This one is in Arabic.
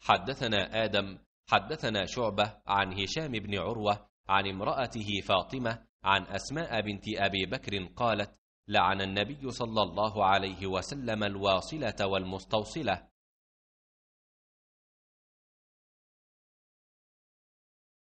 حدثنا آدم حدثنا شعبة عن هشام بن عروة عن امرأته فاطمة عن أسماء بنت أبي بكر قالت لعن النبي صلى الله عليه وسلم الواصلة والمستوصلة